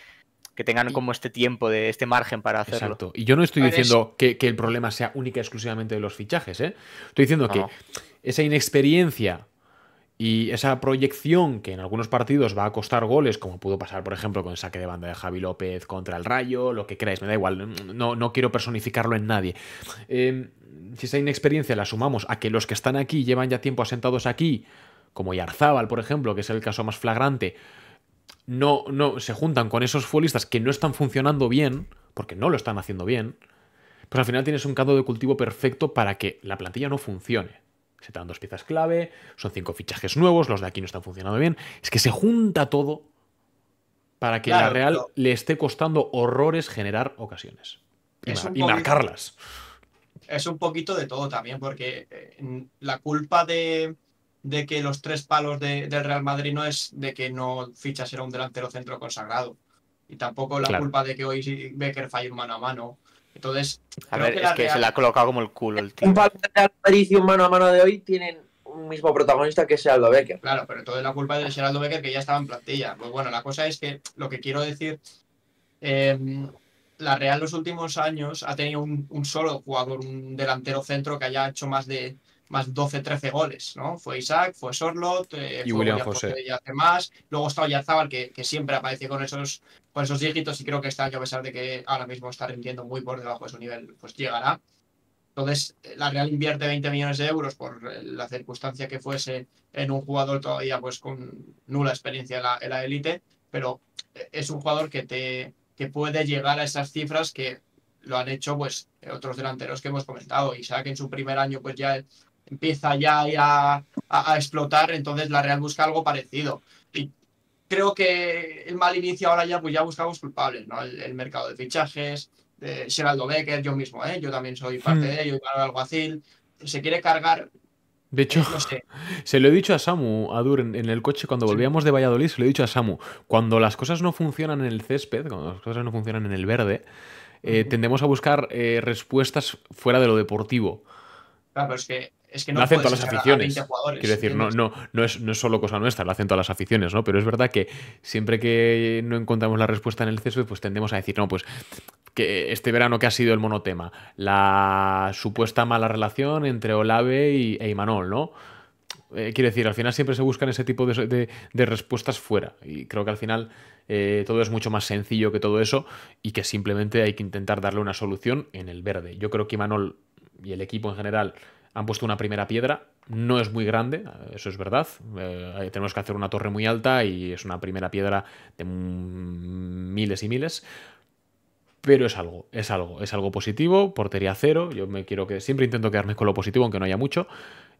que tengan como este tiempo, de este margen para hacerlo. Y yo no estoy diciendo que, el problema sea única y exclusivamente de los fichajes. ¿eh? Estoy diciendo que esa inexperiencia y esa proyección que en algunos partidos va a costar goles, como pudo pasar, por ejemplo, con el saque de banda de Javi López contra el Rayo, lo que creáis me da igual, no, quiero personificarlo en nadie. Em, si esa inexperiencia la sumamos a que los que están aquí llevan ya tiempo asentados aquí, como Yarzábal, por ejemplo, que es el caso más flagrante, no, no se juntan con esos futbolistas que no están funcionando bien, porque no lo están haciendo bien, pues al final tienes un caldo de cultivo perfecto para que la plantilla no funcione. Se te dan dos piezas clave, son cinco fichajes nuevos, los de aquí no están funcionando bien. Es que se junta todo para que la Real le esté costando horrores generar ocasiones y, marcarlas. Es un poquito de todo también, porque eh, la culpa de, que los tres palos del Real Madrid no es de que no fichas era un delantero centro consagrado. Y tampoco la culpa de que hoy Becker falle mano a mano entonces, a ver, que es que se la ha colocado como el culo el tío. Un palo de Madrid y un mano a mano de hoy tienen un mismo protagonista que es Aldo Becker. Claro, pero es la culpa de ser Aldo Becker que ya estaba en plantilla. Pues bueno, la cosa es que lo que quiero decir, eh, la Real los últimos años ha tenido un, solo jugador, un delantero centro que haya hecho más de más 12, 13 goles, ¿no? Fue Isaac, fue Sorlot, eh, y fue William José. Y hace más. Luego estaba Oyarzabal, que, que, siempre aparece con esos, con esos dígitos y creo que este año, a pesar de que ahora mismo está rindiendo muy por debajo de su nivel, pues llegará. Entonces, eh, la Real invierte 20 millones de euros por eh, la circunstancia que fuese en un jugador todavía pues con nula experiencia en la, élite, pero es un jugador que te que puede llegar a esas cifras que lo han hecho pues otros delanteros que hemos comentado. Isaac en su primer año pues ya empieza ya a, a, explotar, entonces la Real busca algo parecido. Y creo que el mal inicio ahora ya, pues ya buscamos culpables, ¿no? El, mercado de fichajes, Geraldo Becker, yo mismo, ¿eh? Yo también soy hmm. parte de ello, igual Alguacil. Se quiere cargar de hecho, eh, *laughs* se lo he dicho a Samu, a Dur, en, el coche cuando volvíamos de Valladolid, se lo he dicho a Samu, cuando las cosas no funcionan en el césped, cuando las cosas no funcionan en el verde, eh, tendemos a buscar eh, respuestas fuera de lo deportivo. Claro, pero es que es que no lo hacen todas las aficiones. Quiero decir, no, no, no, es, no solo cosa nuestra, lo hacen todas las aficiones, ¿no? Pero es verdad que siempre que no encontramos la respuesta en el césped pues tendemos a decir, no, pues que este verano que ha sido el monotema, la supuesta mala relación entre Olave y, e Imanol, ¿no? Eh, quiero decir, al final siempre se buscan ese tipo de, respuestas fuera. Y creo que al final eh, todo es mucho más sencillo que todo eso y que simplemente hay que intentar darle una solución en el verde. Yo creo que Imanol y el equipo en general han puesto una primera piedra, no es muy grande, eso es verdad, eh, tenemos que hacer una torre muy alta y es una primera piedra de mm, miles y miles, pero es algo, es algo, es algo positivo, portería cero, yo me quiero que siempre intento quedarme con lo positivo aunque no haya mucho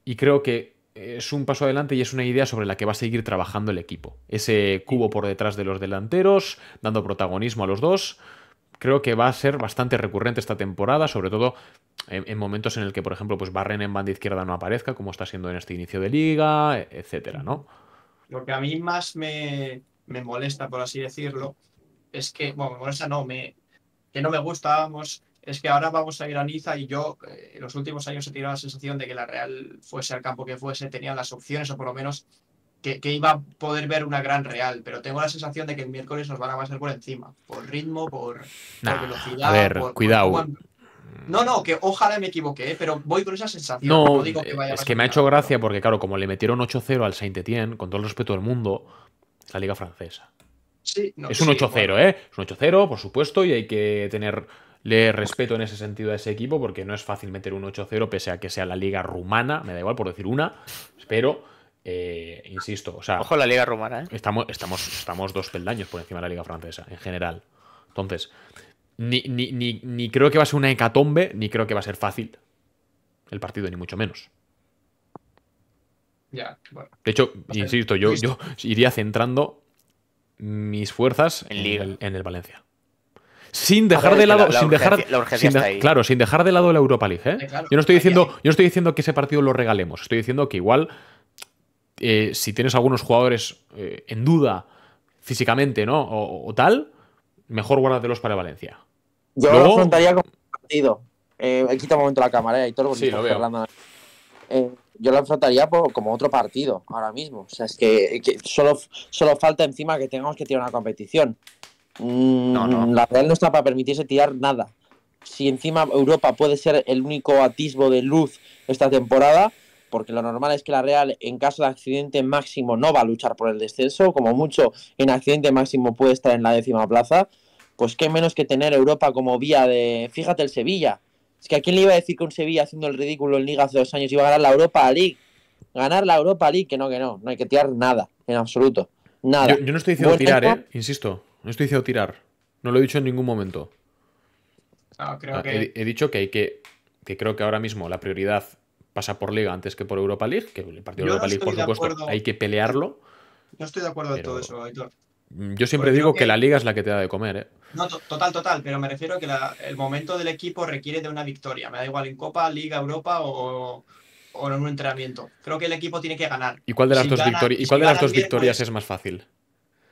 y creo que es un paso adelante y es una idea sobre la que va a seguir trabajando el equipo. Ese cubo por detrás de los delanteros, dando protagonismo a los dos creo que va a ser bastante recurrente esta temporada, sobre todo en, momentos en el que, por ejemplo, pues Barren en banda izquierda no aparezca, como está siendo en este inicio de liga, etcétera, ¿no? Lo que a mí más me, molesta, por así decirlo, es que, bueno, me molesta no, me, que no me gusta, vamos, es que ahora vamos a ir a Niza y yo eh, en los últimos años he tenido la sensación de que la Real fuese al campo que fuese, tenía las opciones o por lo menos que, iba a poder ver una gran real, pero tengo la sensación de que el miércoles nos van a pasar por encima, por ritmo, por, velocidad. A ver, cuidado. no, no, que ojalá me equivoqué, ¿eh? pero voy con esa sensación. No, es que me ha hecho gracia porque, claro, como le metieron 8-0 al Saint-Etienne, con todo el respeto del mundo, la Liga Francesa. Sí, es un 8-0, ¿eh? Es un 8-0, por supuesto, y hay que tenerle respeto en ese sentido a ese equipo porque no es fácil meter un 8-0 pese a que sea la liga rumana, me da igual por decir una, pero eh, insisto, o sea. Ojo la Liga Rumana, ¿eh? Estamos, estamos, estamos dos peldaños por encima de la Liga Francesa, en general. Entonces, ni, creo que va a ser una hecatombe, ni creo que va a ser fácil el partido, ni mucho menos. Ya, bueno. De hecho, insisto, yo, yo iría centrando mis fuerzas en, el, Valencia sin dejar de lado la, sin dejar claro sin dejar de lado la Europa League ¿eh? yo no estoy diciendo yo no estoy diciendo que ese partido lo regalemos estoy diciendo que igual eh, si tienes algunos jugadores eh, en duda físicamente, ¿no? O, tal, mejor guárdatelos para Valencia. Yo lo afrontaría como partido. Eh, he un momento la cámara, eh, yo lo enfrentaría como otro partido ahora mismo. O sea, es que, solo, solo falta encima que tengamos que tirar una competición. Mm, no, no. La Real no está para permitirse tirar nada. Si encima Europa puede ser el único atisbo de luz esta temporada, porque lo normal es que la Real en caso de accidente máximo no va a luchar por el descenso, como mucho en accidente máximo puede estar en la décima plaza, pues qué menos que tener Europa como vía de, fíjate el Sevilla, es que a quién le iba a decir que un Sevilla haciendo el ridículo en Liga hace dos años iba a ganar la Europa League, ganar la Europa League, que no, que no, no hay que tirar nada, en absoluto, nada. Yo, no estoy diciendo tirar, eh, insisto, no estoy diciendo tirar, no lo he dicho en ningún momento. No, creo ah, que... he dicho que hay que que creo que ahora mismo la prioridad pasa por Liga antes que por Europa League, que el partido de Europa League, por supuesto, hay que pelearlo. No estoy de acuerdo en todo eso, Aitor. Mm, yo siempre digo que, la liga es la que te da de comer, ¿eh? No, total, total, pero me refiero a que el momento del equipo requiere de una victoria. Me da igual en Copa, Liga, Europa o, en un entrenamiento. Creo que el equipo tiene que ganar. ¿Y cuál de las dos, cuál de las dos victorias es más fácil?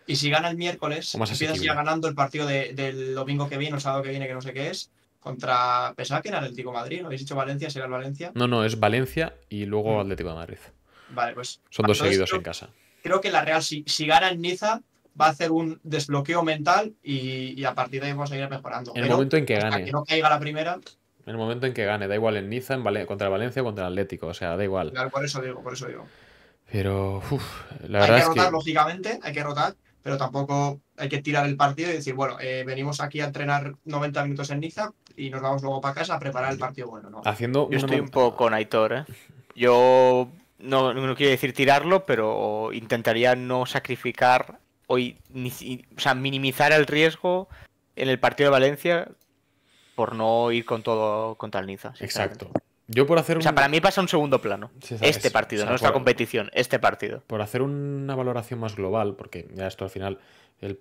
Y si gana el miércoles, empiezas ya ganando el partido del domingo que viene o sábado que viene, que no sé qué es, contra. Pensaba en Atlético Madrid, ¿no? Habéis dicho Valencia, será el Valencia. No, no, es Valencia y luego mm. Atlético de Madrid. Vale, pues. Son dos seguidos en casa. Creo que la Real, si, gana en Niza, va a hacer un desbloqueo mental y, a partir de ahí vamos a ir mejorando. En el momento en que gane. la primera. En el momento en que gane, da igual en Niza, contra Valencia o contra el Atlético, o sea, da igual. por eso digo, por eso digo. Pero, la hay que rotar, lógicamente, hay que rotar, pero tampoco hay que tirar el partido y decir, bueno, eh, venimos aquí a entrenar 90 minutos en Niza, y nos vamos luego para casa a preparar el partido bueno, ¿no? Haciendo Yo estoy un poco con Aitor, ¿eh? Yo no, quiero decir tirarlo, pero intentaría no sacrificar o, o sea, minimizar el riesgo en el partido de Valencia por no ir con todo contra el Niza. Exacto. Yo por hacer O sea, para mí pasa un segundo plano. este partido, nuestra competición, este partido. Por hacer una valoración más global, porque ya esto al final,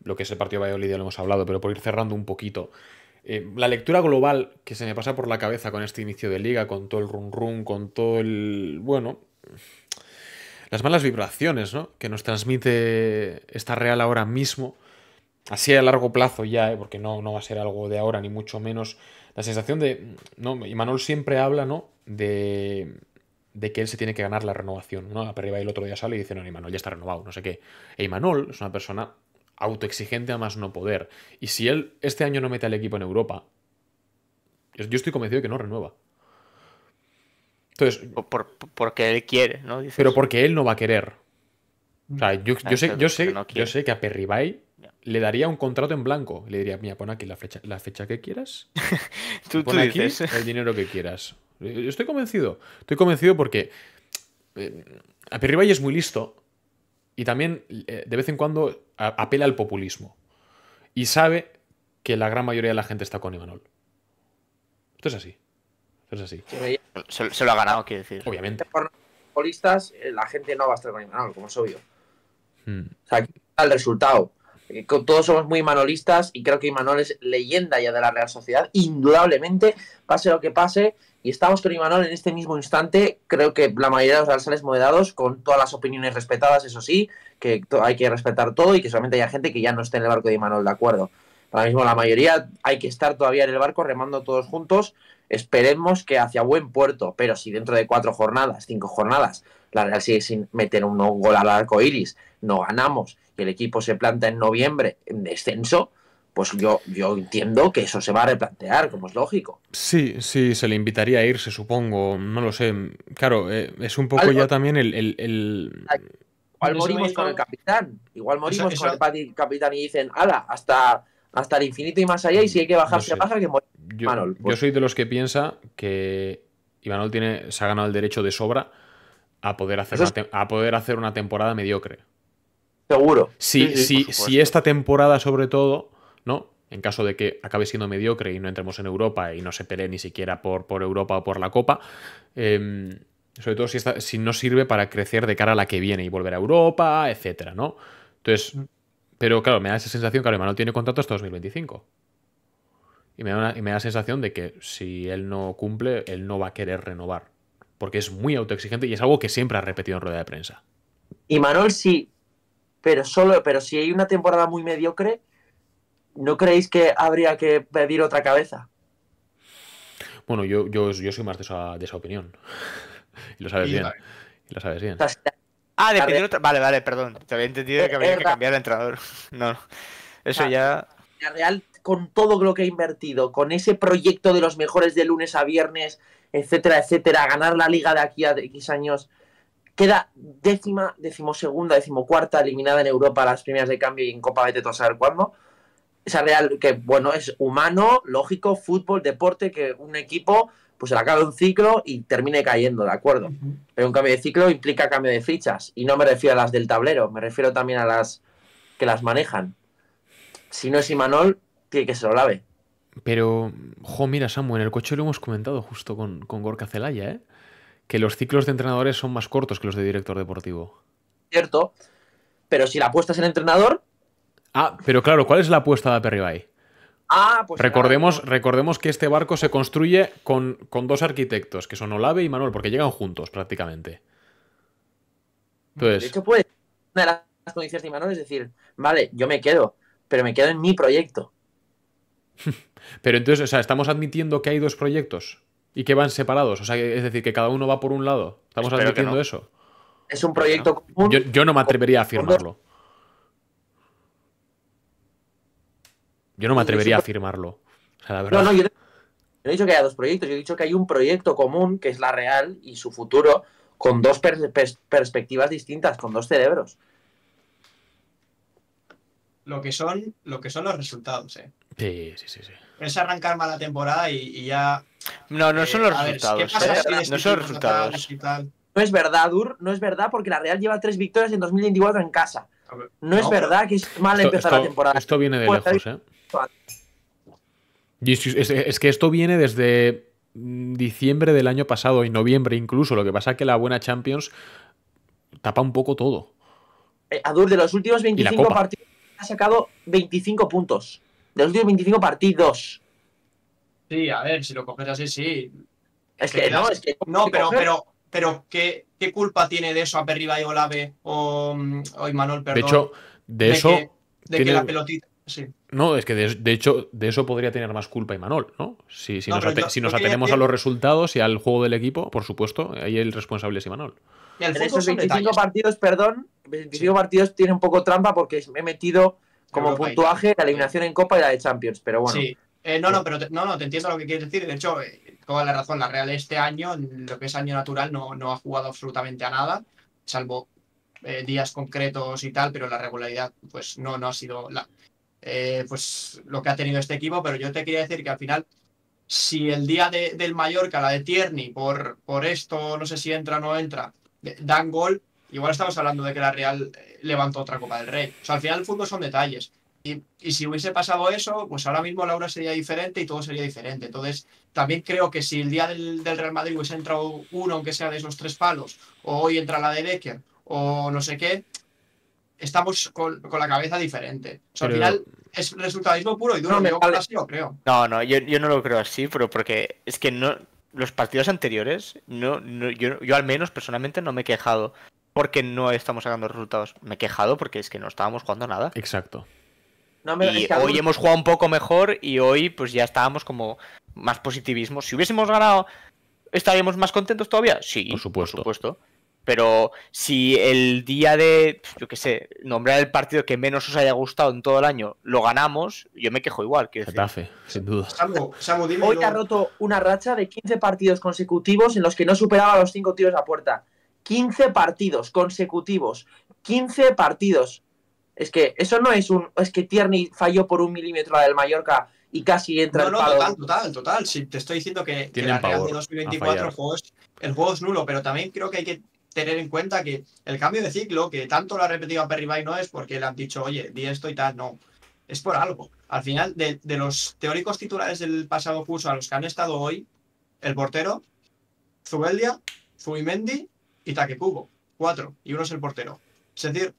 lo que es el partido de Valladolid ya lo hemos hablado, pero por ir cerrando un poquito. Eh, la lectura global que se me pasa por la cabeza con este inicio de liga, con todo el run run, con todo el. bueno. Las malas vibraciones, ¿no? Que nos transmite esta real ahora mismo. Así a largo plazo ya, ¿eh? porque no, no va a ser algo de ahora, ni mucho menos. La sensación de. ¿no? Y Manuel siempre habla, ¿no? De de que él se tiene que ganar la renovación. Uno arriba y el otro día sale y dice, no, Imanol ya está renovado, no sé qué. E Imanol es una persona autoexigente a más no poder. Y si él este año no mete al equipo en Europa, yo estoy convencido de que no renueva. Entonces, porque él quiere, ¿no? Pero porque él no va a querer. O sea, mm. yo, sé, yo, sé, que a Perribay le daría un contrato en blanco. Le diría, mira, pon aquí la fecha, la fecha que quieras. *laughs* tú, pon *laughs* el dinero que quieras. Estoy convencido. Estoy convencido porque eh, a Perribay es muy listo. Y también eh, de vez en cuando apela al populismo y sabe que la gran mayoría de la gente está con Imanol. Esto es así. Esto es así. Se, lo ha ganado, quiero decir. Obviamente. Por eh, la gente no va a estar con Imanol, como es obvio. Hmm. O sea, el resultado. Eh, todos somos muy imanolistas y creo que Imanol es leyenda ya de la Real Sociedad. Indudablemente, pase lo que pase, y estamos con Imanol en este mismo instante. Creo que la mayoría de los alzales moderados, con todas las opiniones respetadas, eso sí, que hay que respetar todo y que solamente haya gente que ya no esté en el barco de Imanol, ¿de acuerdo? Ahora mismo la mayoría hay que estar todavía en el barco remando todos juntos. Esperemos que hacia buen puerto, pero si dentro de cuatro jornadas, cinco jornadas, la Real sigue sin meter un gol al arco iris, no ganamos y el equipo se planta en noviembre en descenso, pues yo, yo entiendo que eso se va a replantear, como es lógico. Sí, sí, se le invitaría a irse, supongo, no lo sé. Claro, eh, es un poco ya también el, Igual morimos con el capitán, igual morimos con el capitán y dicen, ala, hasta, hasta el infinito y más allá, y si hay que bajarse baja, que morir Yo, Manol, yo pues. soy de los que piensa que Iván tiene, se ha ganado el derecho de sobra a poder hacer, una, a poder hacer una temporada mediocre. Seguro. Si, sí, sí, esta temporada, sobre todo, ¿no? En caso de que acabe siendo mediocre y no entremos en Europa y no se pelee ni siquiera por, por Europa o por la Copa, eh, sobre todo si, si no sirve para crecer de cara a la que viene y volver a Europa, etcétera, ¿no? Entonces, mm. pero claro, me da esa sensación, claro, no tiene contrato hasta 2025. Y me, da la sensación de que si él no cumple, él no va a querer renovar. Porque es muy autoexigente y es algo que siempre ha repetido en rueda de prensa. Y Manuel sí, pero solo, pero si hay una temporada muy mediocre, ¿no creéis que habría que pedir otra cabeza? Bueno, yo, yo, yo soy más de esa, de esa opinión y lo sabes bien. lo sabes bien. Ah, de Vale, vale, perdón. Te había entendido que eh, había eh, que cambiar de entrenador. *laughs* No, eso ya. La Real, con todo lo que ha invertido, con ese proyecto de los mejores de lunes a viernes, etcétera, etcétera, ganar la liga de aquí a X años, queda décima, decimosegunda, decimocuarta, eliminada en Europa a las primeras de cambio y en Copa Vete a saber cuándo. Esa Real, que bueno, es humano, lógico, fútbol, deporte, que un equipo pues se acaba un ciclo y termine cayendo, ¿de acuerdo? Pero un cambio de ciclo implica cambio de fichas. Y no me refiero a las del tablero, me refiero también a las que las manejan. Si no es Imanol, tiene que se lo lave. Pero, jo, mira, Samu, en el coche lo hemos comentado justo con, con Gorka Celaya, ¿eh? Que los ciclos de entrenadores son más cortos que los de director deportivo. Cierto, pero si la apuesta es el entrenador. Ah, pero claro, ¿cuál es la apuesta de Aperribay? Ah, pues recordemos, recordemos que este barco se construye con, dos arquitectos, que son Olave y Manuel, porque llegan juntos prácticamente. de hecho, pues, una de las condiciones de Manuel es decir, vale, yo me quedo, pero me quedo en mi proyecto. *laughs* pero entonces, o sea, estamos admitiendo que hay dos proyectos y que van separados. O sea, es decir, que cada uno va por un lado. Estamos admitiendo eso. Es un proyecto común. Yo, yo, no me atrevería a afirmarlo. Yo no me atrevería a firmarlo. No, no, yo no he dicho que haya dos proyectos, yo he dicho que hay un proyecto común, que es la real, y su futuro, con dos perspectivas distintas, con dos cerebros. Lo que son, lo que son los resultados, ¿eh? Sí, sí, sí, sí. Es arrancar la temporada y, ya. No, no son los eh, resultados. ¿eh? no son los resultados. No es verdad, Dur, no es verdad, porque la Real lleva tres victorias en 2024 en casa. No, es verdad que es mal empezar la temporada. Esto viene de pues, lejos, ¿eh? es, que esto viene desde mm, diciembre del año pasado y noviembre incluso. Lo que pasa es que la buena Champions tapa un poco todo. a eh, Adur, de los últimos 25 partidos ha sacado 25 puntos. De los últimos 25 partidos. Sí, a ver, si lo coges así, sí. Es que, no, pero, pero, pero ¿qué, culpa tiene de eso a Perriba y Olave o, mm, o Imanol, perdón? De hecho, de, eso. de que la pelotita. Sí. No, es que de, hecho de eso podría tener más culpa Imanol, ¿no? Si, nos, si nos atenemos a los resultados y al juego del equipo, por supuesto, ahí el responsable es Imanol. Y en esos 25 partidos, perdón, 25 partidos tiene un poco trampa porque me he metido como puntuaje la eliminación en Copa y la de Champions, pero bueno. Eh, no, no, pero no, no, te entiendo lo que quieres decir. De hecho, eh, toda la razón, la Real este año, lo que es año natural, no, no ha jugado absolutamente a nada, salvo eh, días concretos y tal, pero la regularidad, pues no, no ha sido. La, eh, pues lo que ha tenido este equipo, pero yo te quería decir que al final, si el día del Mallorca, la de Tierney, por, por esto, no sé si entra o no entra, eh, dan gol, igual estamos hablando de que la Real eh, levantó otra Copa del Rey. O sea, al final el fútbol son detalles. Y, y, si hubiese pasado eso, pues ahora mismo la hora sería diferente y todo sería diferente. Entonces, también creo que si el día del, del Real Madrid hubiese entrado uno, aunque sea de esos tres palos, o hoy entra la de Becker, o no sé qué, estamos con, la cabeza diferente. al final es resultadismo puro y duro. No, así lo creo. No, no, yo, no lo creo así, pero porque es que no los partidos anteriores, no, no yo, yo al menos personalmente no me he quejado porque no estamos sacando resultados. Me he quejado porque es que no estábamos jugando nada. Exacto. No, hoy hemos jugado un poco mejor y hoy pues ya estábamos como más positivismo. Si hubiésemos ganado, ¿estaríamos más contentos todavía? Sí, por supuesto. Por supuesto. Pero si el día de, yo qué sé, nombrar el partido que menos os haya gustado en todo el año, lo ganamos, yo me quejo igual. que Getafe, sin duda. Hoy ha roto una racha de 15 partidos consecutivos en los que no superaba los 5 tiros a puerta. 15 partidos consecutivos. 15 partidos. Es que eso no es un. Es que Tierney falló por un milímetro la del Mallorca y casi entra no, no, Total, total, total. te estoy diciendo que, 2024 el juego es nulo, pero también creo que hay que tener en cuenta que el cambio de ciclo, que tanto lo ha repetido a Perry Bay, no es porque le han dicho, oye, di esto y tal, no. Es por algo. Al final, de, los teóricos titulares del pasado curso a los que han estado hoy, el portero, Zubeldia, Zubimendi y Takekubo. Cuatro. Y uno es el portero. Es decir,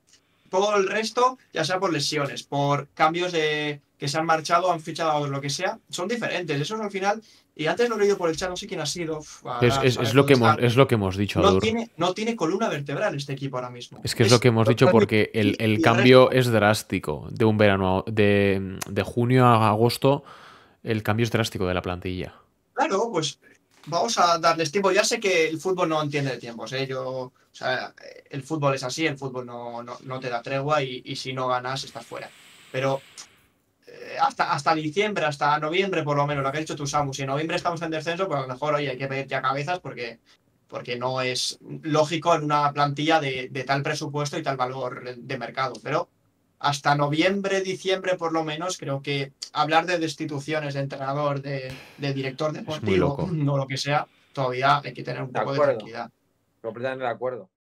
todo el resto, ya sea por lesiones, por cambios de que se han marchado, han fichado o lo que sea, son diferentes. Eso es al final y antes lo he leído por el chat, no sé quién ha sido. es, es, lo que hemos, es, lo que hemos, dicho, no tiene, no tiene, columna vertebral este equipo ahora mismo. Es que es, lo que hemos dicho porque el, cambio es drástico. De un verano, de, junio a agosto, el cambio es drástico de la plantilla. Claro, pues vamos a darles tiempo. Ya sé que el fútbol no entiende de tiempos. ¿eh? Yo, sea, el fútbol es así, el fútbol no, te da tregua y, y, si no ganas estás fuera. Pero eh, hasta, hasta diciembre, hasta noviembre por lo menos, lo que ha dicho tú, Samu. Si en noviembre estamos en descenso, pues a lo mejor hoy hay que pedir ya cabezas porque, porque no es lógico en una plantilla de, tal presupuesto y tal valor de mercado. Pero hasta noviembre, diciembre por lo menos, creo que hablar de destituciones de entrenador, de, director deportivo, no lo que sea, todavía hay que tener un poco de tranquilidad. Completamente de acuerdo.